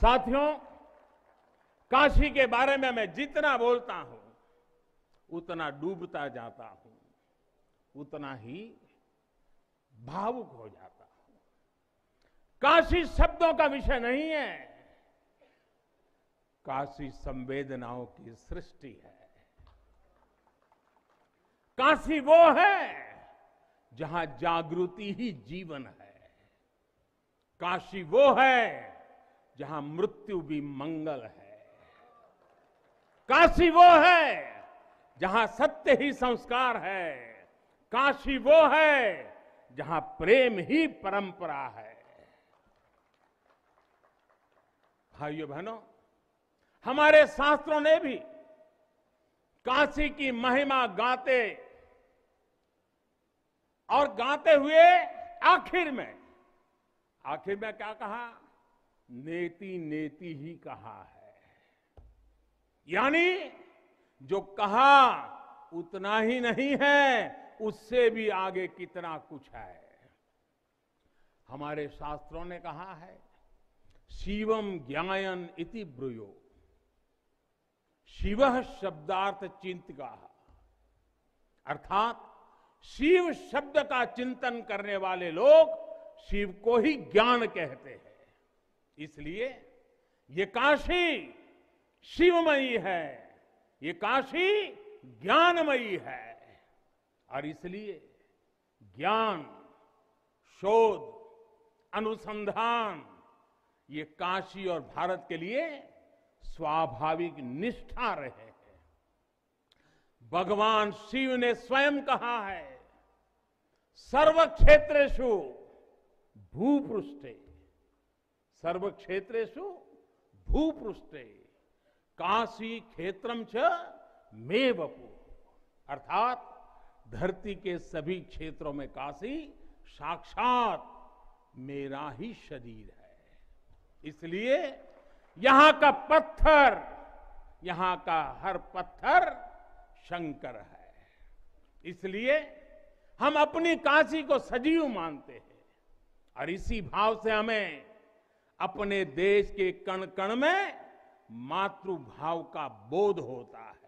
साथियों काशी के बारे में मैं जितना बोलता हूं उतना डूबता जाता हूं उतना ही भावुक हो जाता हूं काशी शब्दों का विषय नहीं है काशी संवेदनाओं की सृष्टि है काशी वो है जहां जागृति ही जीवन है काशी वो है जहां मृत्यु भी मंगल है काशी वो है जहां सत्य ही संस्कार है काशी वो है जहां प्रेम ही परंपरा है भाइयों बहनों हमारे शास्त्रों ने भी काशी की महिमा गाते और गाते हुए आखिर में आखिर में क्या कहा नेति नेति ही कहा है यानी जो कहा उतना ही नहीं है उससे भी आगे कितना कुछ है हमारे शास्त्रों ने कहा है शिवम ज्ञायन इति ब्रुयो शिव शब्दार्थ चिंत का अर्थात शिव शब्द का चिंतन करने वाले लोग शिव को ही ज्ञान कहते हैं इसलिए ये काशी शिवमयी है ये काशी ज्ञानमयी है और इसलिए ज्ञान शोध अनुसंधान ये काशी और भारत के लिए स्वाभाविक निष्ठा रहे हैं भगवान शिव ने स्वयं कहा है सर्व क्षेत्रेशु भूपृष्ठे सर्वक्षेत्रेषु भूपृष्ठे काशी क्षेत्रम च मे अर्थात धरती के सभी क्षेत्रों में काशी साक्षात मेरा ही शरीर है इसलिए यहां का पत्थर यहां का हर पत्थर शंकर है इसलिए हम अपनी काशी को सजीव मानते हैं और इसी भाव से हमें अपने देश के कण कण में मातृभाव का बोध होता है